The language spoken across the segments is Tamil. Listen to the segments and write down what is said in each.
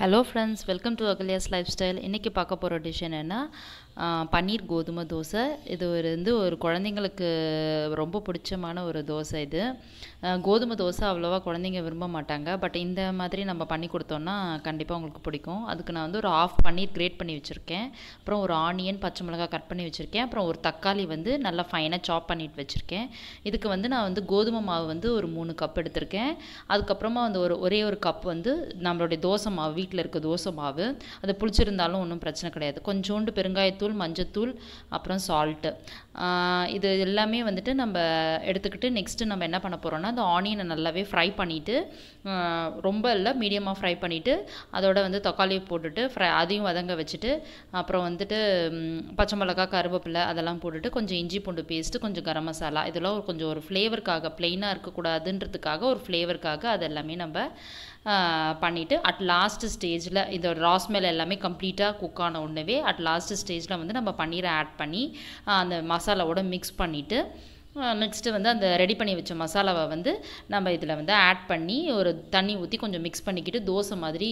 hello friends welcome to Ahalya's lifestyle இன்றைக்கி பார்க்க போகிற டிஷ் என்னென்னா பன்னீர் கோதுமை தோசை இது வந்து ஒரு குழந்தைங்களுக்கு ரொம்ப பிடிச்சமான ஒரு தோசை இது கோதுமை தோசை அவ்வளோவா குழந்தைங்க விரும்ப மாட்டாங்க பட் இந்த மாதிரி நம்ம பண்ணி கொடுத்தோன்னா கண்டிப்பாக அவங்களுக்கு பிடிக்கும் அதுக்கு நான் வந்து ஒரு ஆஃப் பன்னீர் கிரேட் பண்ணி வச்சுருக்கேன் அப்புறம் ஒரு ஆனியன் பச்சை மிளகாய் கட் பண்ணி வச்சுருக்கேன் அப்புறம் ஒரு தக்காளி வந்து நல்லா ஃபைனாக சாப் பண்ணிட்டு வச்சுருக்கேன் இதுக்கு வந்து நான் வந்து கோதுமை மாவு வந்து ஒரு மூணு கப் எடுத்திருக்கேன் அதுக்கப்புறமா வந்து ஒரு ஒரே ஒரு கப் வந்து நம்மளுடைய தோசை மாவு வீட்டில் இருக்க தோசை மாவு அதை புளிச்சிருந்தாலும் ஒன்றும் பிரச்சனை கிடையாது கொஞ்சோண்டு பெருங்காயத்தூள் மிளகாத்தூள் மஞ்சத்தூள் அப்புறம் சால்ட்டு இது எல்லாமே வந்துட்டு நம்ம எடுத்துக்கிட்டு நெக்ஸ்ட்டு நம்ம என்ன பண்ண போகிறோம்னா அந்த ஆனியனை நல்லாவே ஃப்ரை பண்ணிவிட்டு ரொம்ப இல்லை மீடியமாக ஃப்ரை பண்ணிவிட்டு அதோட வந்து தக்காளியை போட்டுட்டு ஃப்ரை அதையும் வதங்க வச்சுட்டு அப்புறம் வந்துட்டு பச்சை மிளகா கருவேப்பிலை அதெல்லாம் போட்டுட்டு கொஞ்சம் இஞ்சி பூண்டு பேஸ்ட்டு கொஞ்சம் கரம் மசாலா இதெல்லாம் கொஞ்சம் ஒரு ஃப்ளேவருக்காக ப்ளெயினாக இருக்கக்கூடாதுன்றதுக்காக ஒரு ஃப்ளேவருக்காக அது எல்லாமே நம்ம பண்ணிவிட்டு அட் லாஸ்ட் ஸ்டேஜில் இந்த ராஸ்மெல் எல்லாமே கம்ப்ளீட்டாக குக் ஆன உடனே அட் லாஸ்ட் ஸ்டேஜில் வந்து நம்ம பன்னீரை ஆட் பண்ணி அந்த மசாலாவோட மிக்ஸ் பண்ணிவிட்டு நெக்ஸ்ட்டு வந்து அந்த ரெடி பண்ணி வச்ச மசாலாவை வந்து நம்ம இதில் வந்து ஆட் பண்ணி ஒரு தண்ணி ஊற்றி கொஞ்சம் மிக்ஸ் பண்ணிக்கிட்டு தோசை மாதிரி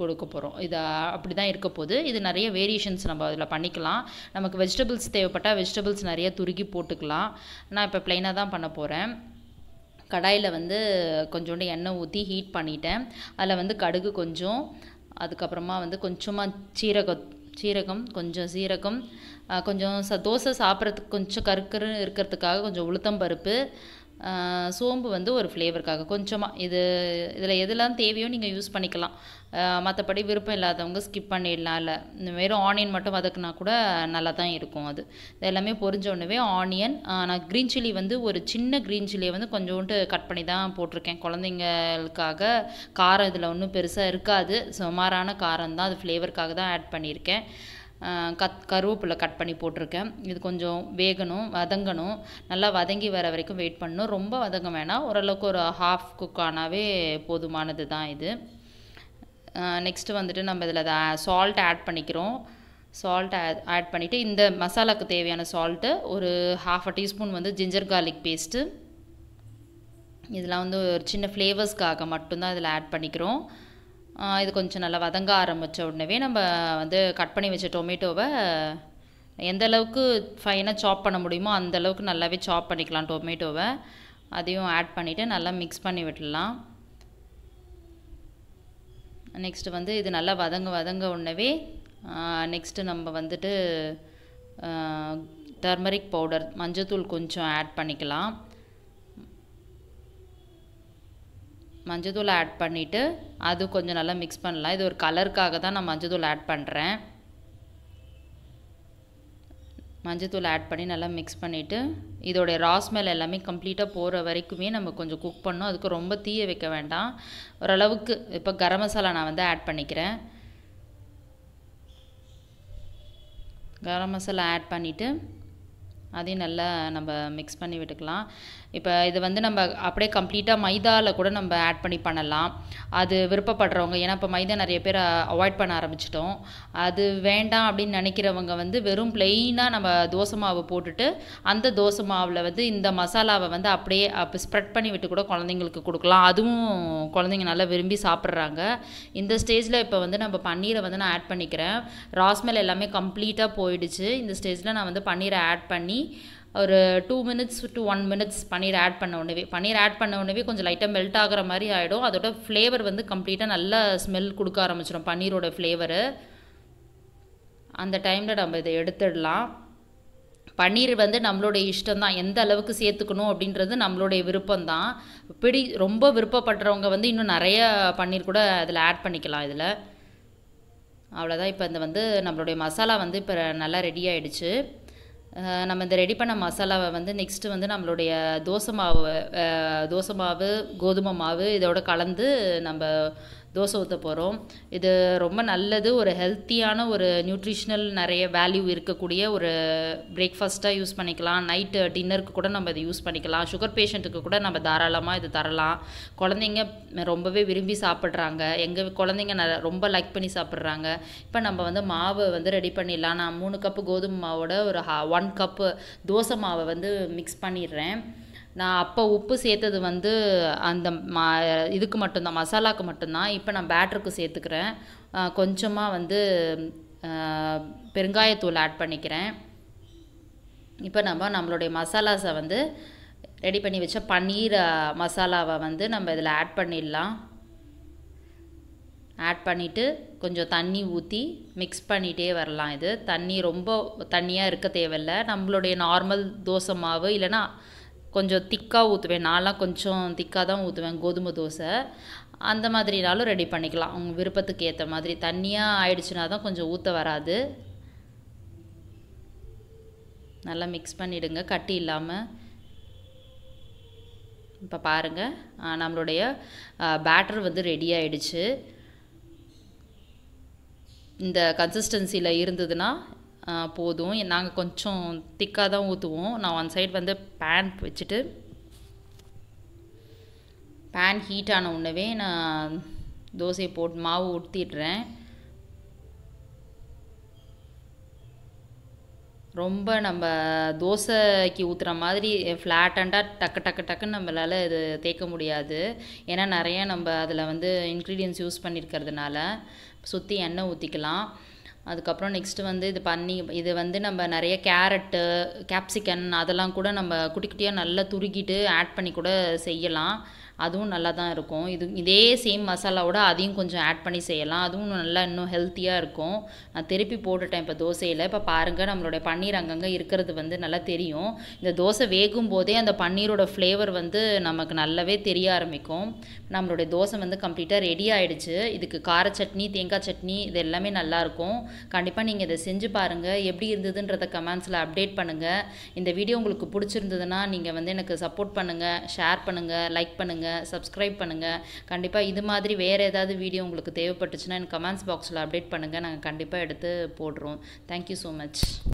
கொடுக்க போகிறோம் இது அப்படி தான் இருக்க போது இது நிறைய வேரியேஷன்ஸ் நம்ம அதில் பண்ணிக்கலாம் நமக்கு வெஜிடபிள்ஸ் தேவைப்பட்டால் வெஜிடபிள்ஸ் நிறைய துருக்கி போட்டுக்கலாம் நான் இப்போ ப்ளைனாக தான் பண்ண போகிறேன் கடாயில் வந்து கொஞ்சோண்டு எண்ணெய் ஊற்றி ஹீட் பண்ணிட்டேன் அதில் வந்து கடுகு கொஞ்சம் அதுக்கப்புறமா வந்து கொஞ்சமாக சீரகம் சீரகம் கொஞ்சம் சீரகம் கொஞ்சம் ச தோசை சாப்பிட்றதுக்கு கொஞ்சம் கருக்கரு இருக்கிறதுக்காக கொஞ்சம் உளுத்தம்பருப்பு சோம்பு வந்து ஒரு ஃப்ளேவருக்காக கொஞ்சமாக இது இதில் எதெல்லாம் தேவையோ நீங்கள் யூஸ் பண்ணிக்கலாம் மற்றபடி விருப்பம் இல்லாதவங்க ஸ்கிப் பண்ணிடலாம் இல்லை வெறும் ஆனியன் மட்டும் வதக்குனா கூட நல்லா தான் இருக்கும் அது எல்லாமே பொறிஞ்ச ஆனியன் நான் க்ரீன் சில்லி வந்து ஒரு சின்ன க்ரீன் சில்லியை வந்து கொஞ்சோண்டு கட் பண்ணி தான் போட்டிருக்கேன் குழந்தைங்களுக்காக காரம் இதில் ஒன்றும் பெருசாக இருக்காது சுமாரான காரம் தான் அது ஃப்ளேவருக்காக தான் ஆட் பண்ணியிருக்கேன் கத் கருவேப்பிலை கட் பண்ணி போட்டிருக்கேன் இது கொஞ்சம் வேகணும் வதங்கணும் நல்லா வதங்கி வர வரைக்கும் வெயிட் பண்ணணும் ரொம்ப வதங்க வேணாம் ஓரளவுக்கு ஒரு ஹாஃப் குக் ஆனாவே போதுமானது தான் இது நெக்ஸ்ட்டு வந்துட்டு நம்ம இதில் சால்ட் ஆட் பண்ணிக்கிறோம் சால்ட் ஆட் பண்ணிவிட்டு இந்த மசாலாவுக்கு தேவையான சால்ட்டு ஒரு ஹாஃப் அ டீஸ்பூன் வந்து ஜிஞ்சர் கார்லிக் பேஸ்ட்டு இதெல்லாம் வந்து ஒரு சின்ன ஃப்ளேவர்ஸ்க்காக மட்டும்தான் இதில் ஆட் பண்ணிக்கிறோம் இது கொஞ்சம் நல்லா வதங்க ஆரம்பித்த உடனே நம்ம வந்து கட் பண்ணி வச்ச டொமேட்டோவை எந்த அளவுக்கு ஃபைனாக சாப் பண்ண முடியுமோ அந்த அளவுக்கு நல்லாவே சாப் பண்ணிக்கலாம் டொமேட்டோவை அதையும் ஆட் பண்ணிவிட்டு நல்லா மிக்ஸ் பண்ணி விடலாம் நெக்ஸ்ட்டு வந்து இது நல்லா வதங்க வதங்க உடனே நெக்ஸ்ட்டு நம்ம வந்துட்டு டர்மரிக் பவுடர் மஞ்சத்தூள் கொஞ்சம் ஆட் பண்ணிக்கலாம் மஞ்சத்தூள் ஆட் பண்ணிவிட்டு அது கொஞ்சம் நல்லா மிக்ஸ் பண்ணலாம் இது ஒரு கலருக்காக தான் நான் மஞ்சத்தூள் ஆட் பண்ணுறேன் மஞ்சத்தூள் ஆட் பண்ணி நல்லா மிக்ஸ் பண்ணிவிட்டு இதோடைய ராஸ்மெல் எல்லாமே கம்ப்ளீட்டாக போகிற வரைக்குமே நம்ம கொஞ்சம் குக் பண்ணோம் அதுக்கு ரொம்ப தீய வைக்க வேண்டாம் ஓரளவுக்கு இப்போ கரம் மசாலா நான் வந்து ஆட் பண்ணிக்கிறேன் கரம் மசாலா ஆட் பண்ணிவிட்டு அதையும் நல்லா நம்ம மிக்ஸ் பண்ணி விட்டுக்கலாம் இப்போ இது வந்து நம்ம அப்படியே கம்ப்ளீட்டாக மைதாவில் கூட நம்ம ஆட் பண்ணி பண்ணலாம் அது விருப்பப்படுறவங்க ஏன்னா இப்போ மைதா நிறைய பேர் அவாய்ட் பண்ண ஆரம்பிச்சிட்டோம் அது வேண்டாம் அப்படின்னு நினைக்கிறவங்க வந்து வெறும் பிளெயினாக நம்ம தோசை மாவு போட்டுட்டு அந்த தோசை மாவில் வந்து இந்த மசாலாவை வந்து அப்படியே அப்போ ஸ்ப்ரெட் பண்ணி விட்டு கூட குழந்தைங்களுக்கு கொடுக்கலாம் அதுவும் குழந்தைங்க நல்லா விரும்பி சாப்பிட்றாங்க இந்த ஸ்டேஜில் இப்போ வந்து நம்ம பன்னீரை வந்து நான் ஆட் பண்ணிக்கிறேன் ராஸ்மெல் எல்லாமே கம்ப்ளீட்டாக போயிடுச்சு இந்த ஸ்டேஜில் நான் வந்து பன்னீரை ஆட் பண்ணி ஒரு two minutes to one minutes paneer add பண்ண உடனே பன்னீர் ஆட் பண்ண உடனே கொஞ்சம் லைட்டாக மெல்ட் ஆகிற மாதிரி ஆகிடும் அதோட ஃப்ளேவர் வந்து கம்ப்ளீட்டாக நல்லா ஸ்மெல் கொடுக்க ஆரம்பிச்சிடும் பன்னீரோட ஃப்ளேவரு அந்த டைமில் நம்ம இதை எடுத்துடலாம் பன்னீர் வந்து நம்மளுடைய இஷ்டம் தான் எந்த அளவுக்கு சேர்த்துக்கணும் அப்படின்றது நம்மளுடைய விருப்பம் தான் பிடி ரொம்ப விருப்பப்படுறவங்க வந்து இன்னும் நிறைய பன்னீர் கூட அதில் ஆட் பண்ணிக்கலாம் இதில் அவ்வளோதான் இப்போ இந்த வந்து நம்மளுடைய மசாலா வந்து இப்போ நல்லா ரெடி ஆகிடுச்சு நம்ம இந்த ரெடி பண்ண மசாலாவை வந்து நெக்ஸ்ட்டு வந்து நம்மளுடைய தோசை மாவு தோசை மாவு கோதுமை மாவு இதோட கலந்து நம்ம தோசை ஊற்ற போகிறோம் இது ரொம்ப நல்லது ஒரு ஹெல்த்தியான ஒரு நியூட்ரிஷ்னல் நிறைய வேல்யூ இருக்கக்கூடிய ஒரு பிரேக்ஃபாஸ்ட்டாக யூஸ் பண்ணிக்கலாம் நைட்டு டின்னருக்கு கூட நம்ம இதை யூஸ் பண்ணிக்கலாம் சுகர் பேஷண்ட்டுக்கு கூட நம்ம தாராளமாக இது தரலாம் குழந்தைங்க ரொம்பவே விரும்பி சாப்பிட்றாங்க எங்கள் குழந்தைங்க ரொம்ப லைக் பண்ணி சாப்பிட்றாங்க இப்போ நம்ம வந்து மாவு வந்து ரெடி பண்ணிடலாம் நான் மூணு கப்பு கோதுமை மாவோட ஒரு ஒன் கப்பு தோசை மாவை வந்து மிக்ஸ் பண்ணிடுறேன் நான் அப்போ உப்பு சேர்த்தது வந்து அந்த ம இதுக்கு மட்டும்தான் மசாலாவுக்கு மட்டும்தான் இப்போ நான் பேட்டருக்கு சேர்த்துக்கிறேன் கொஞ்சமாக வந்து பெருங்காயத்தூள் ஆட் பண்ணிக்கிறேன் இப்போ நம்ம நம்மளுடைய மசாலாஸை வந்து ரெடி பண்ணி வச்ச பன்னீர் மசாலாவை வந்து நம்ம இதில் ஆட் பண்ணிடலாம் ஆட் பண்ணிவிட்டு கொஞ்சம் தண்ணி ஊற்றி மிக்ஸ் பண்ணிகிட்டே வரலாம் இது தண்ணி ரொம்ப தண்ணியாக இருக்க தேவையில்லை நம்மளுடைய நார்மல் தோசை மாவு இல்லைன்னா கொஞ்சம் திக்காக ஊற்றுவேன் நான்லாம் கொஞ்சம் திக்காக தான் ஊற்றுவேன் கோதுமை தோசை அந்த மாதிரினாலும் ரெடி பண்ணிக்கலாம் அவங்க விருப்பத்துக்கு ஏற்ற மாதிரி தண்ணியாக ஆயிடுச்சுனா தான் கொஞ்சம் ஊற்ற வராது நல்லா மிக்ஸ் பண்ணிவிடுங்க கட்டி இல்லாமல் இப்போ பாருங்கள் நம்மளுடைய பேட்டர் வந்து ரெடி ஆகிடுச்சு இந்த கன்சிஸ்டன்சியில் இருந்ததுன்னா போதும் நாங்கள் கொஞ்சம் திக்காக தான் ஊற்றுவோம் நான் ஒன் சைடு வந்து பேன் வச்சுட்டு பேன் ஹீட் ஆன உடனே நான் தோசையை போட்டு மாவு ஊற்றிடுறேன் ரொம்ப நம்ம தோசைக்கு ஊற்றுற மாதிரி ஃப்ளாட்டண்டாக டக்கு டக்கு டக்குன்னு நம்மளால் இது தேய்க்க முடியாது ஏன்னா நிறையா நம்ம அதில் வந்து இன்க்ரீடியன்ஸ் யூஸ் பண்ணியிருக்கிறதுனால சுற்றி எண்ணெய் ஊற்றிக்கலாம் அதுக்கப்புறம் நெக்ஸ்ட்டு வந்து இது பண்ணி இது வந்து நம்ம நிறைய கேரட்டு கேப்சிகன் அதெல்லாம் கூட நம்ம குட்டி குட்டியாக நல்லா துருக்கிட்டு ஆட் பண்ணி கூட செய்யலாம் அதுவும் நல்லா தான் இருக்கும் இது இதே சேம் மசாலாவோட அதையும் கொஞ்சம் ஆட் பண்ணி செய்யலாம் அதுவும் நல்லா இன்னும் ஹெல்த்தியாக இருக்கும் நான் திருப்பி போட்டுட்டேன் இப்போ தோசையில் இப்போ பாருங்கள் நம்மளுடைய பன்னீர் அங்கங்கே இருக்கிறது வந்து நல்லா தெரியும் இந்த தோசை வேகும் போதே அந்த பன்னீரோட ஃப்ளேவர் வந்து நமக்கு நல்லாவே தெரிய ஆரம்பிக்கும் நம்மளுடைய தோசை வந்து கம்ப்ளீட்டாக ரெடி ஆகிடுச்சு இதுக்கு கார சட்னி தேங்காய் சட்னி இது எல்லாமே நல்லாயிருக்கும் கண்டிப்பாக நீங்கள் இதை செஞ்சு பாருங்கள் எப்படி இருந்ததுன்றத கமெண்ட்ஸில் அப்டேட் பண்ணுங்கள் இந்த வீடியோ உங்களுக்கு பிடிச்சிருந்ததுன்னா நீங்கள் வந்து எனக்கு சப்போர்ட் பண்ணுங்கள் ஷேர் பண்ணுங்கள் லைக் பண்ணுங்கள் பண்ணுங்கள் சப்ஸ்கிரைப் பண்ணுங்கள் கண்டிப்பாக இது மாதிரி வேறு ஏதாவது வீடியோ உங்களுக்கு தேவைப்பட்டுச்சுன்னா எனக்கு கமெண்ட்ஸ் பாக்ஸில் அப்டேட் பண்ணுங்கள் நாங்கள் கண்டிப்பாக எடுத்து போடுறோம் தேங்க்யூ ஸோ மச்